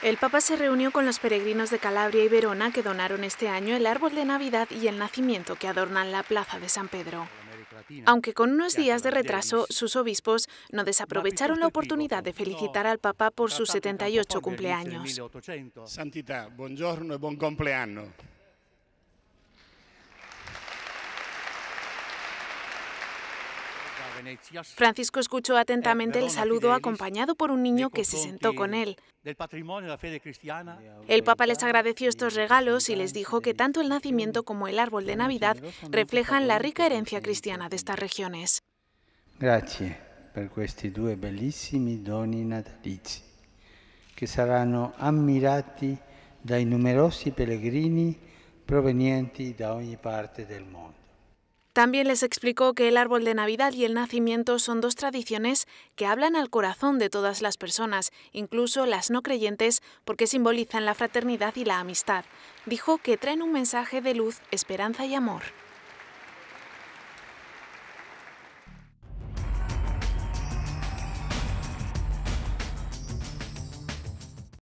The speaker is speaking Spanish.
El Papa se reunió con los peregrinos de Calabria y Verona que donaron este año el árbol de Navidad y el nacimiento que adornan la plaza de San Pedro. Aunque con unos días de retraso, sus obispos no desaprovecharon la oportunidad de felicitar al Papa por sus 78 cumpleaños. Santità, buongiorno e Francisco escuchó atentamente el saludo acompañado por un niño que se sentó con él. El Papa les agradeció estos regalos y les dijo que tanto el nacimiento como el árbol de Navidad reflejan la rica herencia cristiana de estas regiones. Gracias por estos dos bellísimos doni natalizi, que serán admirados dai numerosos pellegrini provenientes de ogni parte del mundo. También les explicó que el árbol de Navidad y el nacimiento son dos tradiciones que hablan al corazón de todas las personas, incluso las no creyentes, porque simbolizan la fraternidad y la amistad. Dijo que traen un mensaje de luz, esperanza y amor.